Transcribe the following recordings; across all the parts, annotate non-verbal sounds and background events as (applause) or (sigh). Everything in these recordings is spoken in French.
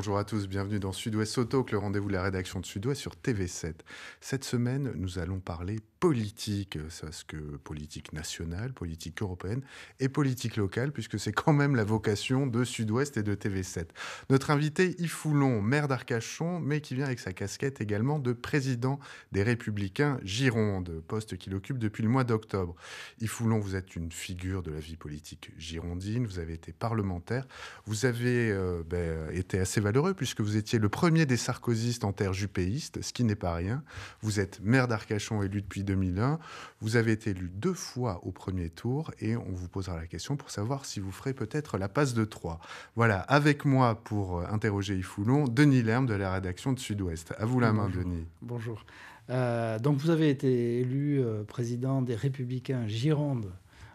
Bonjour à tous, bienvenue dans Sud-Ouest Auto, le rendez-vous de la rédaction de Sud-Ouest sur TV7. Cette semaine, nous allons parler politique, euh, ce que politique nationale, politique européenne et politique locale, puisque c'est quand même la vocation de Sud-Ouest et de TV7. Notre invité, Yves Foulon, maire d'Arcachon, mais qui vient avec sa casquette également de président des Républicains Gironde, poste qu'il occupe depuis le mois d'octobre. Yves Foulon, vous êtes une figure de la vie politique girondine, vous avez été parlementaire, vous avez euh, ben, été assez malheureux puisque vous étiez le premier des sarkozystes en terre jupéiste, ce qui n'est pas rien. Vous êtes maire d'Arcachon élu depuis 2001. Vous avez été élu deux fois au premier tour et on vous posera la question pour savoir si vous ferez peut-être la passe de Troyes. Voilà, avec moi pour euh, interroger Yfoulon, Denis Lerme de la rédaction de Sud-Ouest. À vous la main, Denis. Bonjour. Euh, donc vous avez été élu euh, président des Républicains Gironde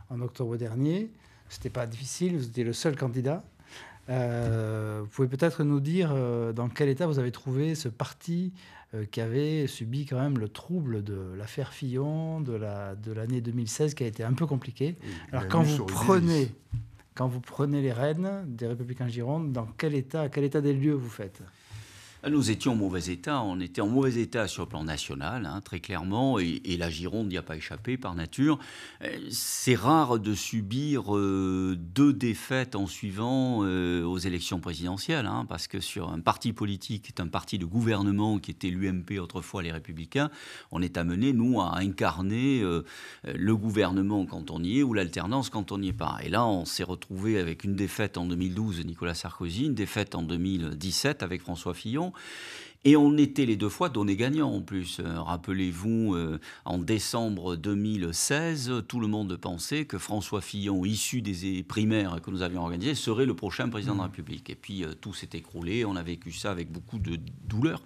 en octobre dernier. C'était pas difficile, vous étiez le seul candidat. Euh, vous pouvez peut-être nous dire euh, dans quel état vous avez trouvé ce parti euh, qui avait subi quand même le trouble de l'affaire Fillon, de, l'année 2016 qui a été un peu compliqué. Alors quand vous, prenez, quand vous prenez les rênes des Républicains Gironde, dans quel état, quel état des lieux vous faites ah, nous étions en mauvais état. On était en mauvais état sur le plan national, hein, très clairement, et, la Gironde n'y a pas échappé par nature. Euh, c'est rare de subir euh, deux défaites en suivant euh, aux élections présidentielles, hein, parce que sur un parti politique est un parti de gouvernement qui était l'UMP autrefois les Républicains, on est amené, nous, à incarner le gouvernement quand on y est ou l'alternance quand on n'y est pas. Et là, on s'est retrouvé avec une défaite en 2012 de Nicolas Sarkozy, une défaite en 2017 avec François Fillon. Et on était les deux fois donnés gagnants en plus. Euh, rappelez-vous, euh, en décembre 2016, tout le monde pensait que François Fillon, issu des primaires que nous avions organisées, serait le prochain président de la mmh. République. Et puis euh, tout s'est écroulé, on a vécu ça avec beaucoup de douleur.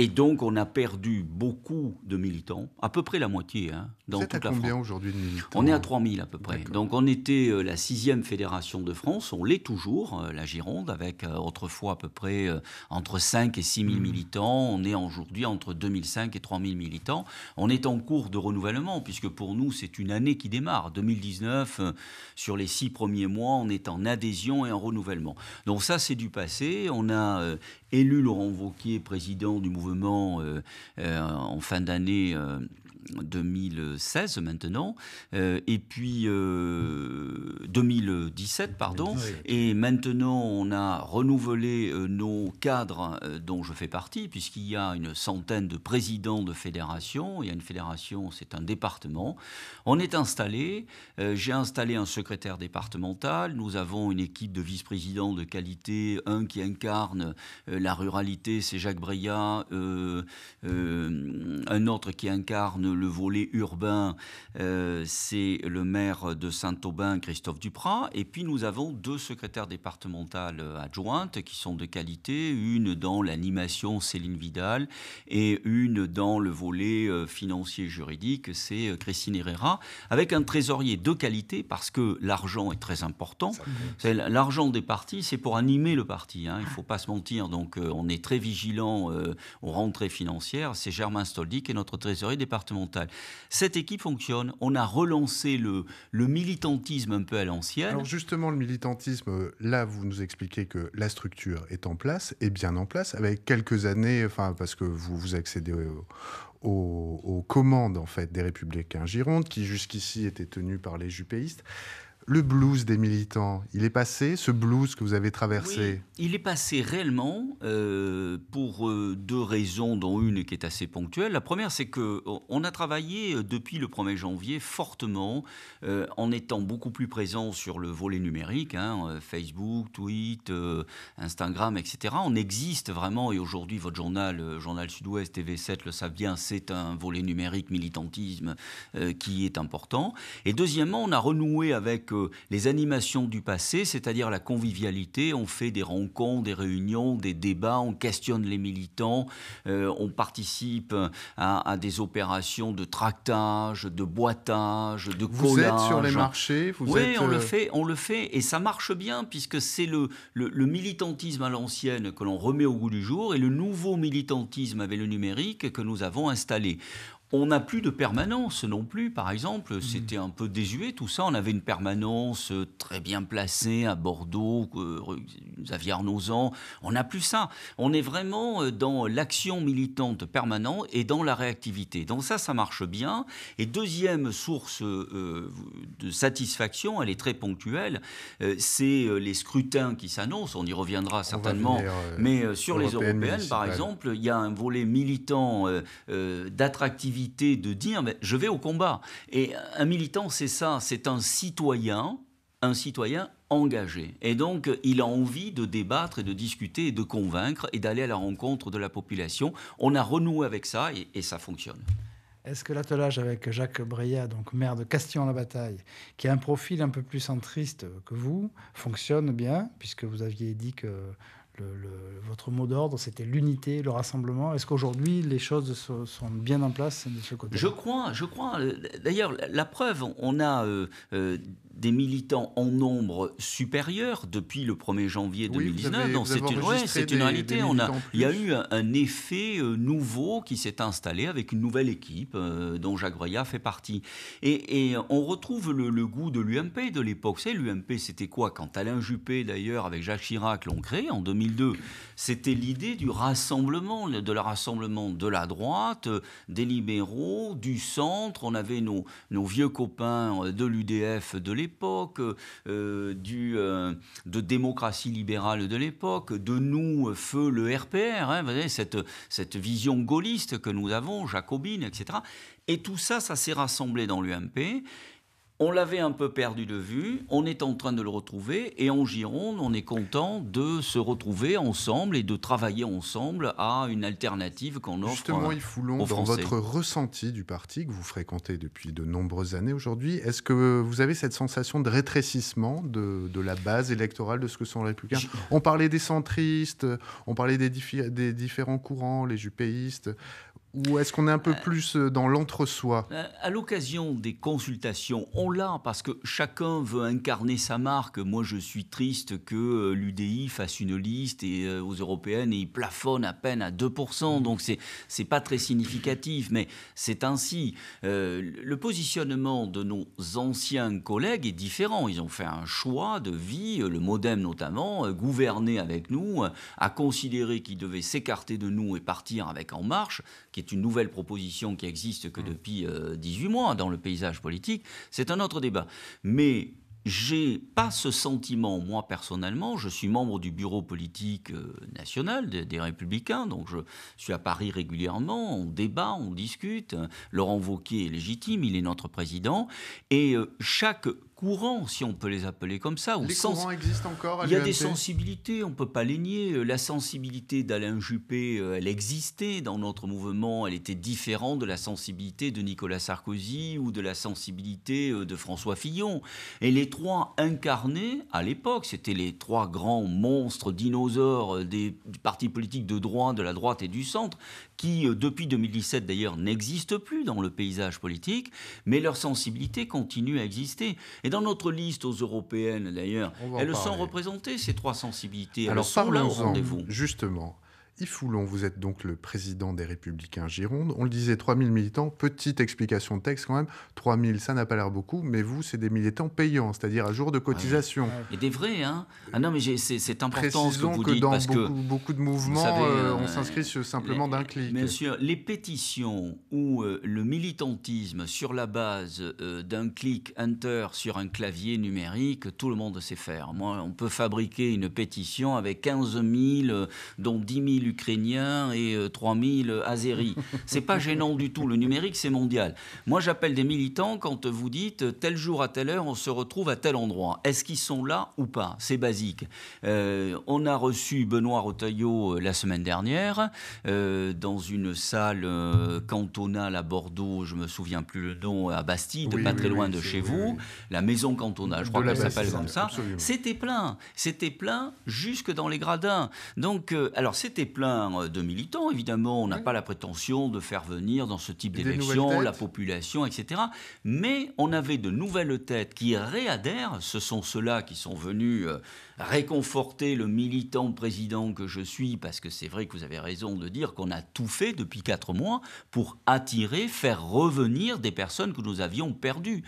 Et donc, on a perdu beaucoup de militants, à peu près la moitié, hein, dans Vous êtes à combien aujourd'hui de militants On est à 3000 à peu près. Donc, on était euh, la sixième fédération de France, on l'est toujours, euh, la Gironde, avec euh, autrefois à peu près entre 5 et 6000 mmh. militants. On est aujourd'hui entre 2005 et 3000 militants. On est en cours de renouvellement, puisque pour nous, c'est une année qui démarre. 2019, sur les six premiers mois, on est en adhésion et en renouvellement. Donc, ça, c'est du passé. On a élu Laurent Vauquier, président du mouvement euh, euh, en fin d'année euh, 2016 maintenant, euh, et puis 2017, euh, pardon, et maintenant on a renouvelé euh, nos cadres dont je fais partie, puisqu'il y a une centaine de présidents de fédérations, il y a une fédération, c'est un département, on est installé, j'ai installé un secrétaire départemental, nous avons une équipe de vice-présidents de qualité, un qui incarne la ruralité, c'est Jacques Breillat, un autre qui incarne le volet urbain, euh, c'est le maire de Saint-Aubin, Christophe Duprat. Et puis nous avons deux secrétaires départementales adjointes qui sont de qualité, une dans l'animation Céline Vidal et une dans le volet euh, financier juridique, c'est euh, Christine Herrera, avec un trésorier de qualité parce que l'argent est très important. L'argent des partis, c'est pour animer le parti. Hein. Il ne faut pas se mentir. Donc on est très vigilant aux rentrées financières. C'est Germain Stoldi qui est notre trésorier départemental. Cette équipe fonctionne. On a relancé le, militantisme un peu à l'ancienne. Alors justement, le militantisme, là, vous nous expliquez que la structure est en place, et bien en place, avec quelques années, enfin, parce que vous, vous accédez aux, commandes en fait des Républicains Gironde, qui jusqu'ici étaient tenus par les Jupéistes le blues des militants, il est passé, ce blues que vous avez traversé Il est passé réellement euh, pour euh, deux raisons, dont une qui est assez ponctuelle. La première, c'est qu'on euh, a travaillé depuis le 1er janvier fortement, en étant beaucoup plus présent sur le volet numérique, hein, Facebook, Twitter, Instagram, etc. On existe vraiment, et aujourd'hui, votre journal, Journal Sud-Ouest, TV7 le savent bien, c'est un volet numérique militantisme qui est important. Et deuxièmement, on a renoué avec les animations du passé, c'est-à-dire la convivialité. On fait des rencontres, des réunions, des débats, on questionne les militants, euh, on participe à, des opérations de tractage, de boitage, de vous Vous êtes sur les marchés vous Oui, on, le euh, fait, on le fait et ça marche bien puisque c'est le militantisme à l'ancienne que l'on remet au goût du jour et le nouveau militantisme avec le numérique que nous avons installé. On n'a plus de permanence non plus, par exemple. Mmh. C'était un peu désuet tout ça. On avait une permanence euh, très bien placée à Bordeaux, euh, Xavier Arnauzan, on n'a plus ça. On est vraiment euh, dans l'action militante permanente et dans la réactivité. Donc ça, ça marche bien. Et deuxième source euh, de satisfaction, elle est très ponctuelle, euh, c'est les scrutins qui s'annoncent, on y reviendra certainement, mais sur les européennes, par exemple, il y a un volet militant d'attractivité, de dire, je vais au combat. Et un militant, c'est ça, c'est un citoyen, un citoyen engagé. Et donc, il a envie de débattre et de discuter et de convaincre et d'aller à la rencontre de la population. On a renoué avec ça et, ça fonctionne. Est-ce que l'attelage avec Jacques Breillat, donc maire de Castillon-la-Bataille, qui a un profil un peu plus centriste que vous, fonctionne bien, puisque vous aviez dit que le, votre mot d'ordre, c'était l'unité, le rassemblement. Est-ce qu'aujourd'hui, les choses sont, bien en place de ce côté Je crois, je crois. Euh, d'ailleurs, la preuve, on a euh, euh, des militants en nombre supérieur depuis le 1er janvier 2019. c'est une, réalité. on a, il y a eu un, effet euh, nouveau qui s'est installé avec une nouvelle équipe euh, dont Jacques Breillat fait partie. Et, on retrouve le, goût de l'UMP de l'époque. C'est l'UMP, c'était quoi Quand Alain Juppé, d'ailleurs, avec Jacques Chirac, l'ont créé en 2002, c'était l'idée du rassemblement, de la rassemblement de la droite, des libéraux, du centre. On avait nos, nos vieux copains euh, de l'UDF de l'époque euh, euh, de démocratie libérale de l'époque, de nous, euh, feu le RPR, hein, cette, cette vision gaulliste que nous avons, jacobine, etc. Et tout ça, ça s'est rassemblé dans l'UMP. On l'avait un peu perdu de vue, on est en train de le retrouver, et en Gironde, on est content de se retrouver ensemble et de travailler ensemble à une alternative qu'on offre Justement, Yves Foulon, dans votre ressenti du parti que vous fréquentez depuis de nombreuses années aujourd'hui, est-ce que vous avez cette sensation de rétrécissement de, la base électorale de ce que sont les républicains On parlait des centristes, on parlait des, des différents courants, les jupéistes, ou est-ce qu'on est un peu euh, plus euh, dans l'entre-soi euh, À l'occasion des consultations, on l'a parce que chacun veut incarner sa marque. Moi, je suis triste que l'UDI fasse une liste et aux européennes et il plafonne à peine à 2%. Mmh. Donc, c'est n'est pas très significatif, mais c'est ainsi. le positionnement de nos anciens collègues est différent. Ils ont fait un choix de vie, le modem notamment, gouverner avec nous, à considérer qu'il devait s'écarter de nous et partir avec En Marche, qui est une nouvelle proposition qui existe que mm. depuis 18 euh, mois dans le paysage politique, c'est un autre débat. Mais j'ai pas ce sentiment, moi personnellement, je suis membre du bureau politique euh, national des, Républicains, donc je suis à Paris régulièrement, on débat, on discute, Laurent Wauquiez est légitime, il est notre président, et euh, chaque courants, si on peut les appeler comme ça. Ou encore Il y a des sensibilités, on ne peut pas les nier. Euh, la sensibilité d'Alain Juppé, euh, elle existait dans notre mouvement, elle était différente de la sensibilité de Nicolas Sarkozy ou de la sensibilité euh, de François Fillon. Et les trois incarnés, à l'époque, c'était les trois grands monstres, dinosaures des partis politiques de droite, de la droite et du centre, qui, euh, depuis 2017 d'ailleurs, n'existent plus dans le paysage politique, mais leur sensibilité continue à exister. Et dans notre liste aux européennes, d'ailleurs, elles sont représentées, ces trois sensibilités. Alors, parlons un rendez-vous. Justement. Foulon, vous êtes donc le président des Républicains Gironde. On le disait, 3000 militants, petite explication de texte quand même, 3000, ça n'a pas l'air beaucoup, mais vous, c'est des militants payants, c'est-à-dire à jour de cotisation. Et des vrais, hein Ah non, mais c'est important ce que vous dans parce beaucoup, que beaucoup de mouvements, euh, euh, on s'inscrit simplement d'un clic. sûr, les pétitions ou euh, le militantisme sur la base d'un clic Enter sur un clavier numérique, tout le monde sait faire. Moi, on peut fabriquer une pétition avec 15 000, dont 10 000 Ukrainiens et 3000 euh, 000 C'est pas gênant du tout. Le numérique, c'est mondial. Moi, j'appelle des militants quand vous dites euh, tel jour à telle heure, on se retrouve à tel endroit. Est-ce qu'ils sont là ou pas C'est basique. Euh, on a reçu Benoît Rotaillot la semaine dernière dans une salle cantonale à Bordeaux, je me souviens plus le nom, à Bastide, pas très loin de chez vous, la maison cantonale, je crois qu'elle s'appelle comme ça. C'était plein. C'était plein jusque dans les gradins. Donc, alors c'était plein plein euh, de militants. Évidemment, on n'a pas la prétention de faire venir dans ce type d'élection la population, etc. Mais on avait de nouvelles têtes qui réadhèrent. Ce sont ceux-là qui sont venus euh, réconforter le militant président que je suis, parce que c'est vrai que vous avez raison de dire qu'on a tout fait depuis quatre mois pour attirer, faire revenir des personnes que nous avions perdues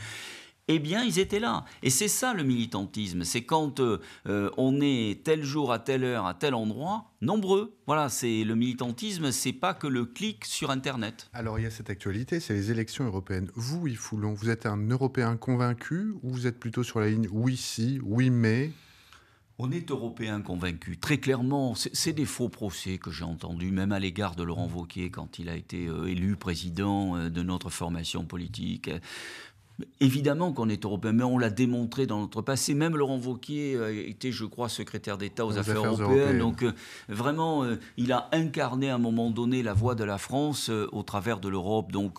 eh bien, ils étaient là. Et c'est ça le militantisme. C'est quand euh, euh, on est tel jour, à telle heure, à tel endroit, nombreux. Voilà, c'est le militantisme, c'est pas que le clic sur Internet. Alors, il y a cette actualité, c'est les élections européennes. Vous, Yves Foulon, vous êtes un Européen convaincu ou vous êtes plutôt sur la ligne oui, si, oui, mais on est européen convaincu, très clairement. C'est des faux procès que j'ai entendus, même à l'égard de Laurent Vauquier quand il a été euh, élu président de notre formation politique. Évidemment qu'on est européen, mais on l'a démontré dans notre passé. Même Laurent Vauquier euh, était, je crois, secrétaire d'État aux, affaires, européennes. Donc euh, vraiment, euh, il a incarné à un moment donné la voix de la France au travers de l'Europe. Donc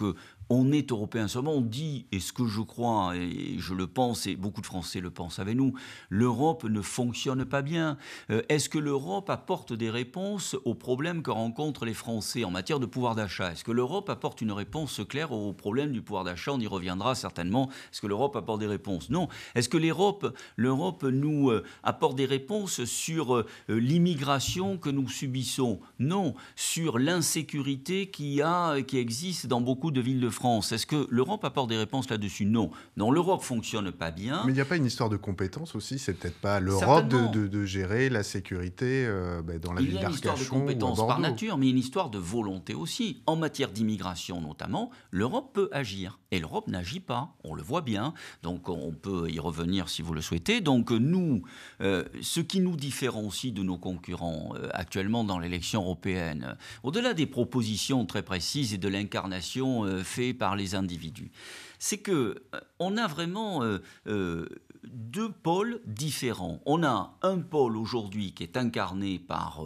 on est européen seulement, on dit, et ce que je crois, et je le pense, et beaucoup de Français le pensent avec nous, l'Europe ne fonctionne pas bien. Euh, est-ce que l'Europe apporte des réponses aux problèmes que rencontrent les Français en matière de pouvoir d'achat Est-ce que l'Europe apporte une réponse claire aux problèmes du pouvoir d'achat On y reviendra certainement. Est-ce que l'Europe apporte des réponses Non. Est-ce que l'Europe nous euh, apporte des réponses sur euh, l'immigration que nous subissons Non. Sur l'insécurité qui, a, qui existe dans beaucoup de villes de France est-ce que l'Europe apporte des réponses là-dessus Non. Non, l'Europe fonctionne pas bien. Mais il n'y a pas une histoire de compétence aussi C'est peut-être pas l'Europe de, gérer la sécurité euh, bah, dans la il ville d'Arcachon. Il y a une histoire de compétence par nature, mais une histoire de volonté aussi. En matière d'immigration notamment, l'Europe peut agir. Et l'Europe n'agit pas, on le voit bien. Donc on peut y revenir si vous le souhaitez. Donc nous, euh, ce qui nous différencie de nos concurrents euh, actuellement dans l'élection européenne, au-delà des propositions très précises et de l'incarnation faite par les individus. C'est que euh, on a vraiment euh, euh, deux pôles différents. On a un pôle aujourd'hui qui est incarné par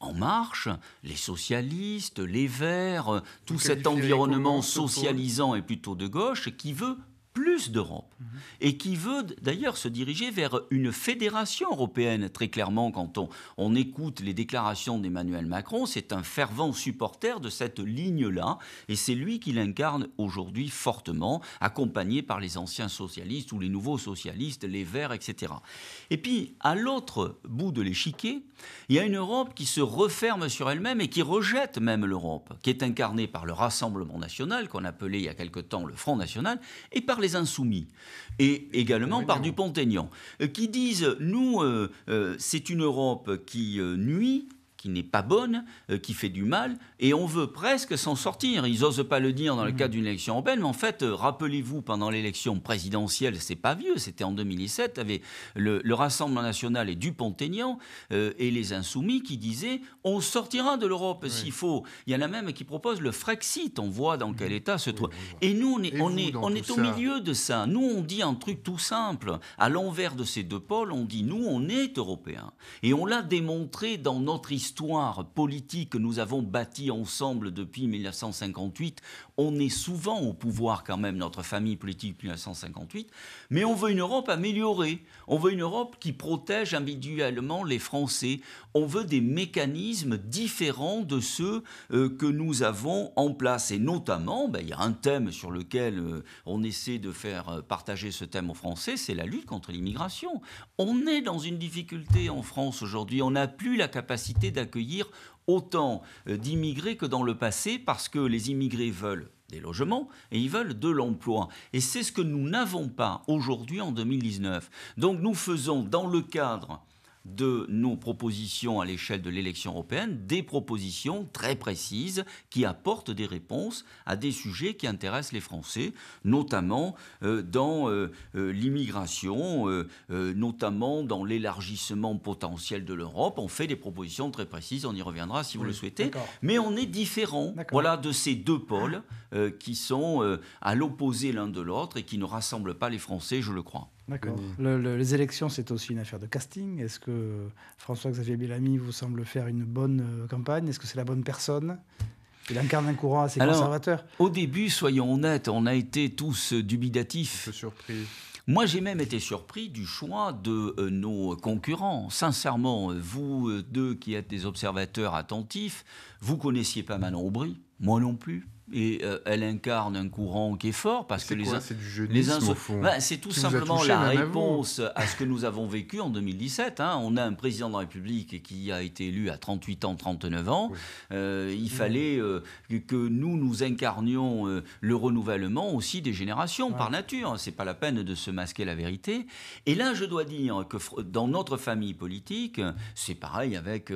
En Marche, les socialistes, les Verts, tout cet environnement socialisant et plutôt de gauche qui veut d'Europe mhm. et qui veut d'ailleurs se diriger vers une fédération européenne. Très clairement, quand on, on écoute les déclarations d'Emmanuel Macron, c'est un fervent supporter de cette ligne-là et c'est lui qui l'incarne aujourd'hui fortement, accompagné par les anciens socialistes ou les nouveaux socialistes, les Verts, etc. Et puis, à l'autre bout de l'échiquier, il y a une Europe qui se referme sur elle-même et qui rejette même l'Europe, qui est incarnée par le Rassemblement national, qu'on appelait il y a quelque temps le Front national, et par les soumis et également par Dupont-Aignan, euh, qui disent, nous, euh, euh, c'est une Europe qui nuit qui n'est pas bonne, euh, qui fait du mal, et on veut presque s'en sortir. Ils n'osent pas le dire dans le mmh. cadre d'une élection européenne, mais en fait, euh, rappelez-vous, pendant l'élection présidentielle, c'est pas vieux, c'était en 2007, avait le, Rassemblement national et Dupont-Aignan euh, et les Insoumis qui disaient on sortira de l'Europe s'il faut. Il y en a même qui proposent le Frexit, on voit dans quel mmh. état se trouve. et nous, on est, on est, au milieu de ça. Nous, on dit un truc tout simple. À l'envers de ces deux pôles, on dit nous, on est européens. Et on l'a démontré dans notre histoire histoire politique que nous avons bâtie ensemble depuis 1958. On est souvent au pouvoir quand même, notre famille politique depuis 1958, mais on veut une Europe améliorée. On veut une Europe qui protège individuellement les Français. On veut des mécanismes différents de ceux euh, que nous avons en place. Et notamment, ben, il y a un thème sur lequel euh, on essaie de faire euh, partager ce thème aux Français, c'est la lutte contre l'immigration. On est dans une difficulté en France aujourd'hui. On n'a plus la capacité d accueillir autant euh, d'immigrés que dans le passé parce que les immigrés veulent des logements et ils veulent de l'emploi. Et c'est ce que nous n'avons pas aujourd'hui en 2019. Donc nous faisons dans le cadre de nos propositions à l'échelle de l'élection européenne, des propositions très précises qui apportent des réponses à des sujets qui intéressent les Français, notamment euh, dans euh, euh, l'immigration, notamment dans l'élargissement potentiel de l'Europe. On fait des propositions très précises, on y reviendra si vous le souhaitez. Mais on est différent voilà, de ces deux pôles qui sont à l'opposé l'un de l'autre et qui ne rassemblent pas les Français, je le crois. D'accord. les élections, c'est aussi une affaire de casting. Est-ce que François-Xavier Bellamy vous semble faire une bonne euh, campagne Est-ce que c'est la bonne personne il incarne un courant assez conservateur. Au début, soyons honnêtes, on a été tous euh, dubitatifs. Un surpris. Moi, j'ai même été surpris du choix de euh, nos concurrents. Sincèrement, vous deux qui êtes des observateurs attentifs, vous connaissiez pas Manon Aubry, moi non plus et euh, elle incarne un courant qui est fort parce que les uns c'est du au fond. Bah, c'est tout simplement la réponse à ce que nous avons vécu en 2017. Hein. On a un président de la République qui a été élu à 38 ans, 39 ans. Euh, il fallait euh, que nous nous incarnions le renouvellement aussi des générations par nature. C'est pas la peine de se masquer la vérité. Et là, je dois dire que dans notre famille politique, c'est pareil avec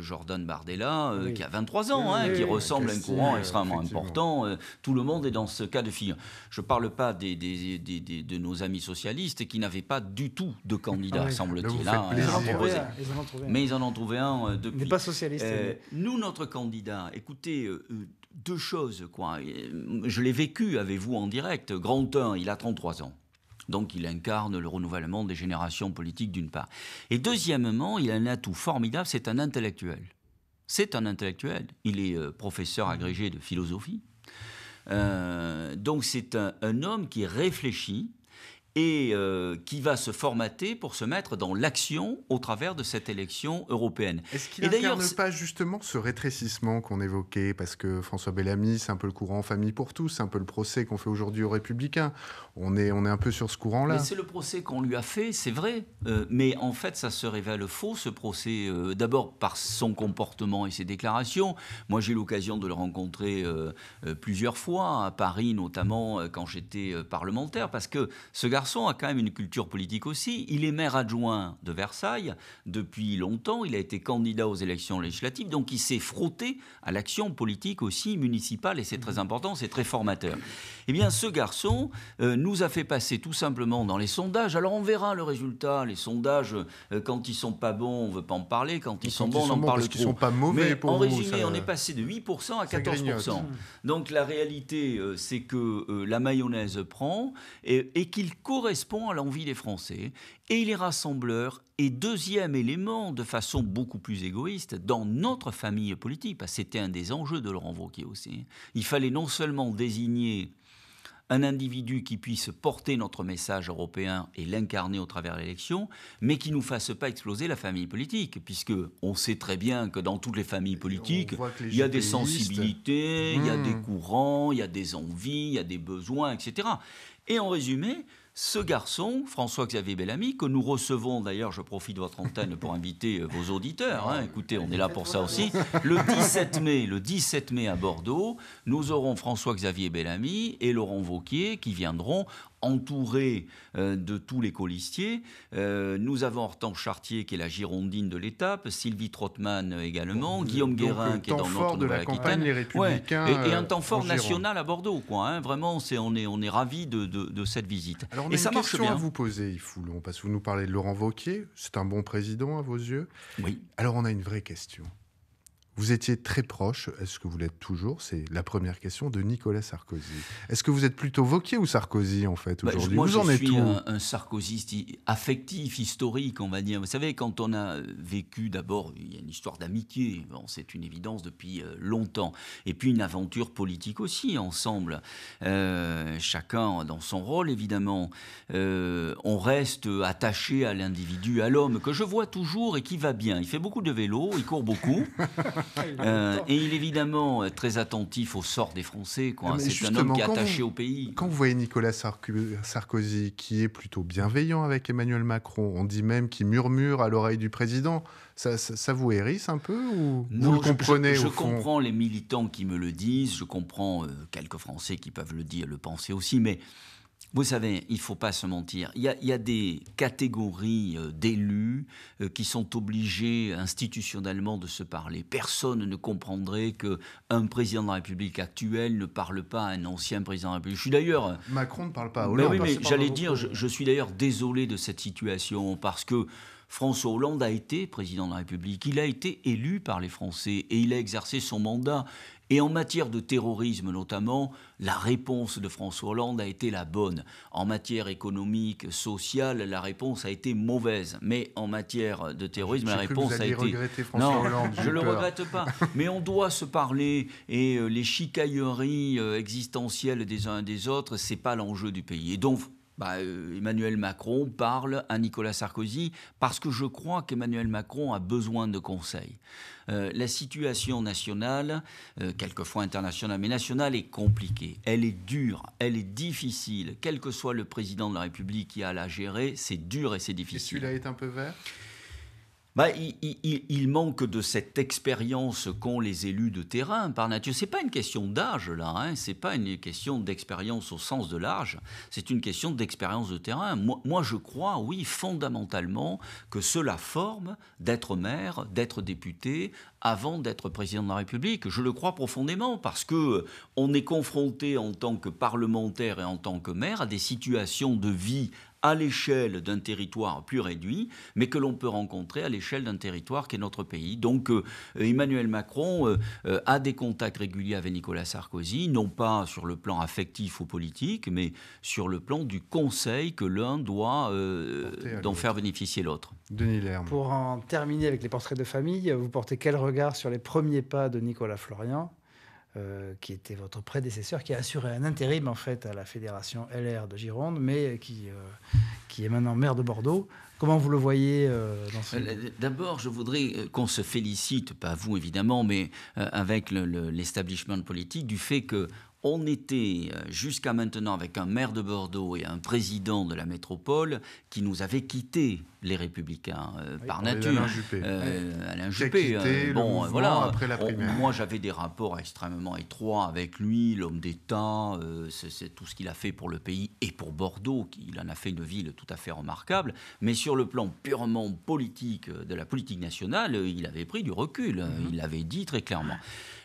Jordan Bardella qui a 23 ans, hein, qui ressemble à un courant extrêmement important pourtant, euh, tout le monde est dans ce cas de figure. Je ne parle pas de nos amis socialistes qui n'avaient pas du tout de candidat, ah semble-t-il. Hein. mais ils en ont trouvé un euh, depuis. pas socialiste. Euh, nous, notre candidat, écoutez deux choses, quoi. Je l'ai vécu avec vous en direct. Grand il a 33 ans. Donc il incarne le renouvellement des générations politiques d'une part. Et deuxièmement, il a un atout formidable, c'est un intellectuel. C'est un intellectuel. Il est euh, professeur mmh. agrégé de philosophie. Euh, donc c'est un, homme qui réfléchit et euh, qui va se formater pour se mettre dans l'action au travers de cette élection européenne. Est-ce qu'il n'incarne pas justement ce rétrécissement qu'on évoquait Parce que François Bellamy, c'est un peu le courant Famille pour tous, c'est un peu le procès qu'on fait aujourd'hui aux Républicains. On est, on est un peu sur ce courant-là. C'est le procès qu'on lui a fait, c'est vrai. Euh, mais en fait, ça se révèle faux, ce procès, euh, d'abord par son comportement et ses déclarations. Moi, j'ai eu l'occasion de le rencontrer plusieurs fois, à Paris notamment, quand j'étais parlementaire, parce que ce garçon garçon a quand même une culture politique aussi. Il est maire adjoint de Versailles depuis longtemps. Il a été candidat aux élections législatives. Donc il s'est frotté à l'action politique aussi municipale. Et c'est très important, c'est très formateur. Eh bien, ce garçon euh, nous a fait passer tout simplement dans les sondages. Alors on verra le résultat. Les sondages, euh, quand ils sont pas bons, on veut pas en parler. Quand ils sont bons, on en parle trop. Ils sont pas mauvais Mais pour en résumé, on est passé de 8% à 14%. Mmh. Donc la réalité, euh, c'est que la mayonnaise prend et, et qu'il correspond à l'envie des Français, et les rassembleurs et deuxième élément, de façon beaucoup plus égoïste, dans notre famille politique, parce que c'était un des enjeux de Laurent Wauquiez aussi, hein. il fallait non seulement désigner un individu qui puisse porter notre message européen et l'incarner au travers de l'élection, mais qui ne nous fasse pas exploser la famille politique, puisque on sait très bien que dans toutes les familles politiques, il y a des sensibilités, il y a des hmm. courants, il y a des envies, il y a des besoins, etc. Et en résumé, ce garçon, François-Xavier Bellamy, que nous recevons d'ailleurs, je profite de votre antenne pour inviter (laughs) vos auditeurs, hein, écoutez, on est là pour ça aussi, le 17 mai, le 17 mai à Bordeaux, nous aurons François-Xavier Bellamy et Laurent Vauquier qui viendront entouré euh, de tous les colistiers. Euh, nous avons Hortense Chartier, qui est la Girondine de l'étape, Sylvie Trottmann également, Guillaume Guérin, euh, qui est dans notre de la campagne, les républicains, et, un temps fort national à Bordeaux. Quoi, hein. Vraiment, on est, on est ravis de, cette visite. Alors, on et a ça une question à vous poser, Foulon, parce que vous nous parlez de Laurent Vauquier. C'est un bon président à vos yeux. Oui. Alors, on a une vraie question. Vous étiez très proche, est-ce que vous l'êtes toujours C'est la première question de Nicolas Sarkozy. Est-ce que vous êtes plutôt Vauquier ou Sarkozy en fait bah, aujourd'hui Moi, je suis un, un, Sarkozyste affectif, historique, on va dire. Vous savez, quand on a vécu d'abord, il y a une histoire d'amitié, c'est une évidence depuis euh, longtemps, et puis une aventure politique aussi ensemble, euh, chacun dans son rôle évidemment. Euh, on reste attaché à l'individu, à l'homme que je vois toujours et qui va bien. Il fait beaucoup de vélo, il court beaucoup. (laughs) Euh, et il est évidemment euh, très attentif au sort des Français. Ah, C'est un homme qui est attaché au pays. Quand vous voyez Nicolas Sarkozy, qui est plutôt bienveillant avec Emmanuel Macron, on dit même qu'il murmure à l'oreille du président, ça, vous hérisse un peu ou vous le comprenez Je, comprends les militants qui me le disent, je comprends euh, quelques Français qui peuvent le dire, le penser aussi, mais vous savez, il ne faut pas se mentir. Il y a, des catégories euh, d'élus euh, qui sont obligés institutionnellement de se parler. Personne ne comprendrait qu'un président de la République actuel ne parle pas à un ancien président de la République. Je suis d'ailleurs. Euh, Macron ne parle pas Hollande. Mais mais j'allais dire, je suis d'ailleurs désolé de cette situation parce que. François Hollande a été président de la République, il a été élu par les Français et il a exercé son mandat. Et en matière de terrorisme notamment, la réponse de François Hollande a été la bonne. En matière économique, sociale, la réponse a été mauvaise. Mais en matière de terrorisme, la réponse a été... non, je ne le regrette pas. Mais on doit se parler et euh, les chicailleries euh, existentielles des uns et des autres, ce n'est pas l'enjeu du pays. Et donc, bah, euh, Emmanuel Macron parle à Nicolas Sarkozy parce que je crois qu'Emmanuel Macron a besoin de conseils. Euh, la situation nationale, euh, quelquefois internationale, mais nationale est compliquée. Elle est dure, elle est difficile. Quel que soit le président de la République qui a à la gérer, c'est dur et c'est difficile. Et celui-là est un peu vert bah, il, manque de cette expérience qu'ont les élus de terrain par nature. Ce n'est pas une question d'âge là, hein. ce n'est pas une question d'expérience au sens de l'âge, c'est une question d'expérience de terrain. Moi, je crois, oui, fondamentalement, que cela forme d'être maire, d'être député, avant d'être président de la République. Je le crois profondément parce que euh, on est confronté en tant que parlementaire et en tant que maire à des situations de vie à l'échelle d'un territoire plus réduit, mais que l'on peut rencontrer à l'échelle d'un territoire qui est notre pays. Donc euh, Emmanuel Macron euh, euh, a des contacts réguliers avec Nicolas Sarkozy, non pas sur le plan affectif ou politique, mais sur le plan du conseil que l'un doit d'en faire bénéficier l'autre. Pour en terminer avec les portraits de famille, vous portez quel regard sur les premiers pas de Nicolas Florian euh, qui était votre prédécesseur, qui a assuré un intérim en fait à la fédération LR de Gironde, mais euh, qui, euh, qui est maintenant maire de Bordeaux. Comment vous le voyez dans ce... D'abord, je voudrais qu'on se félicite, pas vous évidemment, mais avec l'establishment politique, du fait que on était jusqu'à maintenant avec un maire de Bordeaux et un président de la métropole qui nous avait quittés les Républicains euh, par nature. Alain Juppé. Euh, Alain Juppé euh, bon, voilà. Après moi, j'avais des rapports extrêmement étroits avec lui, l'homme d'État, c'est tout ce qu'il a fait pour le pays et pour Bordeaux, qu'il en a fait une ville tout à fait remarquable. Mais sur le plan purement politique, de la politique nationale, il avait pris du recul. Mhm. Il l'avait dit très clairement.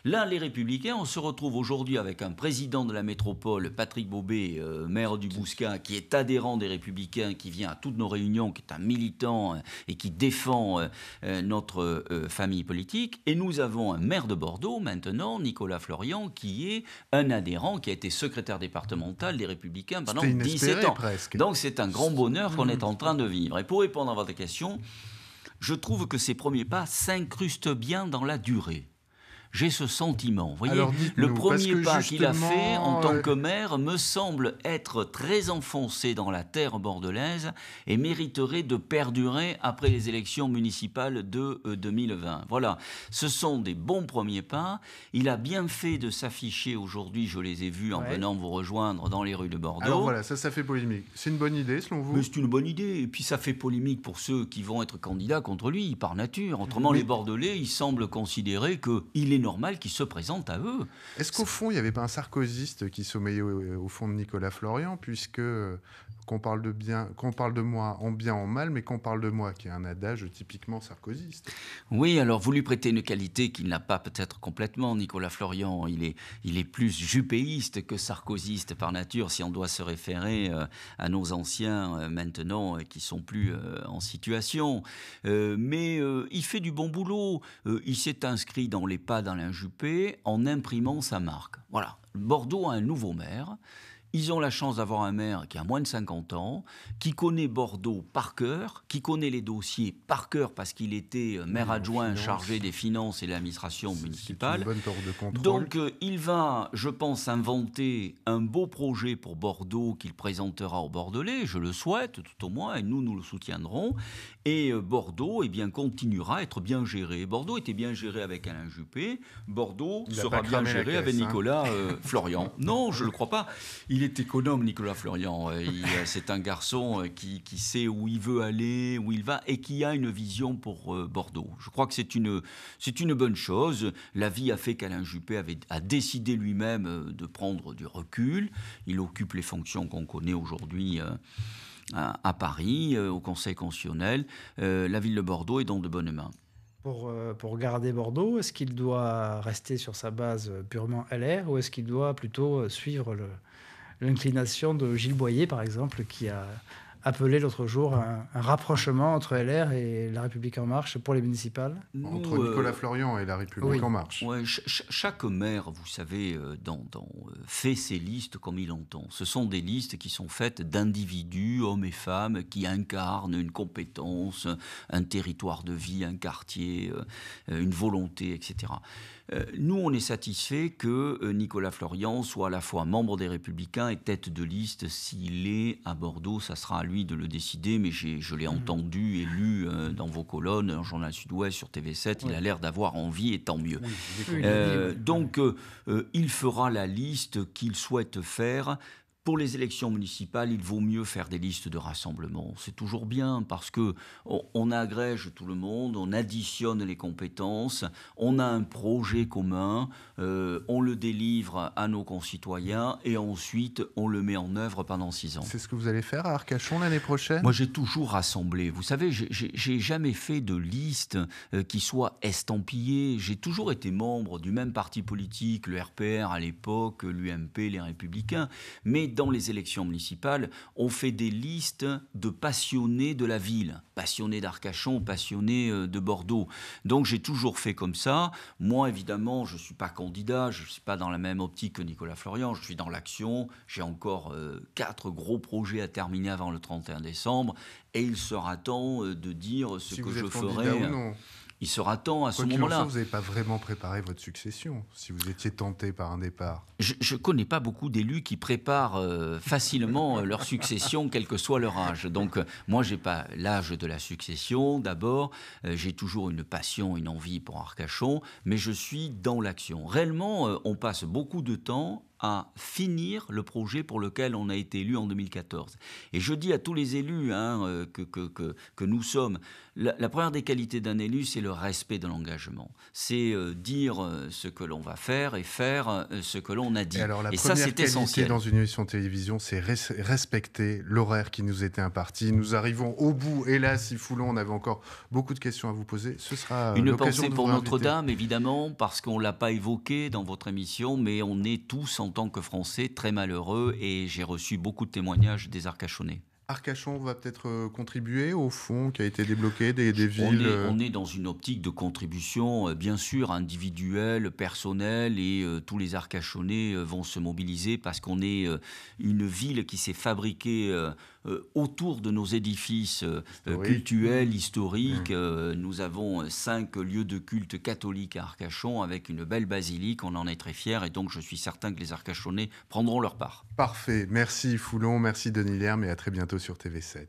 Là, les Républicains, on se retrouve aujourd'hui avec un président de la métropole, Patrick Bobet, maire du Bousquin, qui est adhérent des Républicains, qui vient à toutes nos réunions, qui est un militant euh, et qui défend euh, euh, notre famille politique. Et nous avons un maire de Bordeaux maintenant, Nicolas Florian, qui est un adhérent, qui a été secrétaire départemental des Républicains pendant 17 ans. Donc c'est un grand bonheur qu'on est en train de vivre. Et pour répondre à votre question, je trouve que ces premiers pas s'incrustent bien dans la durée. J'ai ce sentiment. Vous voyez, le premier pas qu'il a fait en tant euh, que maire me semble être très enfoncé dans la terre bordelaise et mériterait de perdurer après les élections municipales de 2020. Euh, voilà, ce sont des bons premiers pas. Il a bien fait de s'afficher aujourd'hui, je les ai vus en venant vous rejoindre dans les rues de Bordeaux. Alors voilà, ça, ça fait polémique. C'est une bonne idée, selon vous C'est une bonne idée. Et puis ça fait polémique pour ceux qui vont être candidats contre lui, par nature. Autrement, les Bordelais, ils semblent considérer qu'il est normal qui se présente à eux. Est-ce qu'au fond, il n'y avait pas un sarkozyste qui sommeillait au, fond de Nicolas Florian, puisque euh, qu'on parle de bien, qu'on parle de moi en bien en mal, mais qu'on parle de moi, qui est un adage typiquement sarcosiste. Oui, alors vous lui prêtez une qualité qu'il n'a pas peut-être complètement, Nicolas Florian. Il est, il est plus jupéiste que sarcosiste par nature, si on doit se référer euh, à nos anciens euh, maintenant euh, qui sont plus en situation. mais il fait du bon boulot. il s'est inscrit dans les pas d'Alain Juppé en imprimant sa marque. Voilà. Bordeaux a un nouveau maire. Ils ont la chance d'avoir un maire qui a moins de 50 ans, qui connaît Bordeaux par cœur, qui connaît les dossiers par cœur parce qu'il était euh, maire adjoint chargé des finances et de l'administration municipale. Donc euh, il va, je pense, inventer un beau projet pour Bordeaux qu'il présentera aux Bordelais, je le souhaite tout au moins, et nous, nous le soutiendrons. Et euh, Bordeaux eh bien, continuera à être bien géré. Bordeaux était bien géré avec Alain Juppé, Bordeaux sera bien géré avec hein. Nicolas Florian. (laughs) non, je ne le crois pas. Il est économe, Nicolas Florian. Euh, euh, (laughs) c'est un garçon euh, qui, sait où il veut aller, où il va, et qui a une vision pour Bordeaux. Je crois que c'est une, c'est une bonne chose. La vie a fait qu'Alain Juppé a décidé lui-même de prendre du recul. Il occupe les fonctions qu'on connaît aujourd'hui à, Paris, au Conseil constitutionnel. la ville de Bordeaux est dans de bonnes mains. Pour, pour, garder Bordeaux Est-ce qu'il doit rester sur sa base purement LR ou est-ce qu'il doit plutôt suivre le, l'inclination de Gilles Boyer, par exemple, qui a appelé l'autre jour un, rapprochement entre LR et La République En Marche pour les municipales Entre Nicolas euh, Florian et La République En Marche. chaque maire, vous savez, euh, dans, euh, fait ses listes comme il entend. Ce sont des listes qui sont faites d'individus, hommes et femmes, qui incarnent une compétence, un territoire de vie, un quartier, une volonté, etc. Euh, nous, on est satisfait que euh, Nicolas Florian soit à la fois membre des Républicains et tête de liste. S'il est à Bordeaux, ça sera à lui de le décider, mais je l'ai mmh. entendu et lu euh, dans vos colonnes, en journal Sud-Ouest, sur TV7, il a l'air d'avoir envie et tant mieux. donc, il fera la liste qu'il souhaite faire. Pour les élections municipales, il vaut mieux faire des listes de rassemblement. C'est toujours bien parce que on, agrège tout le monde, on additionne les compétences, on a un projet commun, euh, on le délivre à nos concitoyens et ensuite on le met en œuvre pendant six ans. C'est ce que vous allez faire à Arcachon l'année prochaine Moi, j'ai toujours rassemblé. Vous savez, j'ai jamais fait de liste euh, qui soit estampillée. J'ai toujours été membre du même parti politique, le RPR à l'époque, l'UMP, les Républicains, mais dans les élections municipales, on fait des listes de passionnés de la ville, passionnés d'Arcachon, passionnés euh, de Bordeaux. Donc j'ai toujours fait comme ça. Moi, évidemment, je ne suis pas candidat, je ne suis pas dans la même optique que Nicolas Florian, je suis dans l'action. J'ai encore euh, quatre gros projets à terminer avant le 31 décembre et il sera temps euh, de dire ce que je ferai il sera temps à ce moment-là. Vous n'avez pas vraiment préparé votre succession si vous étiez tenté par un départ. Je ne connais pas beaucoup d'élus qui préparent euh, facilement euh, leur succession, quel que soit leur âge. Donc euh, moi, je n'ai pas l'âge de la succession. D'abord, j'ai toujours une passion, une envie pour Arcachon, mais je suis dans l'action. Réellement, on passe beaucoup de temps à finir le projet pour lequel on a été élu en 2014. Et je dis à tous les élus hein, euh, que, que, nous sommes, la, première des qualités d'un élu, c'est le respect de l'engagement. C'est euh, dire euh, ce que l'on va faire et faire ce que l'on a dit. Et, alors, la et première ça, c'est essentiel. dans une émission de télévision, c'est respecter l'horaire qui nous était imparti. Nous arrivons au bout. Hélas, si foulons on avait encore beaucoup de questions à vous poser. Ce sera une pensée pour Notre-Dame, évidemment, parce qu'on l'a pas évoqué dans votre émission, mais on est tous en en tant que Français très malheureux et j'ai reçu beaucoup de témoignages des Arcachonnais. Arcachon va peut-être euh, contribuer au fonds qui a été débloqué des, villes. Euh on est, dans une optique de contribution, euh, bien sûr, individuelle, personnelle, et tous les Arcachonnais vont se mobiliser parce qu'on est une ville qui s'est fabriquée. Euh, autour de nos édifices euh, euh, cultuels, historiques. Mmh. nous avons cinq lieux de culte catholiques à Arcachon avec une belle basilique. On en est très fiers et donc je suis certain que les Arcachonnais prendront leur part. Parfait. Merci Foulon, merci Denis Lerme et à très bientôt sur TV7.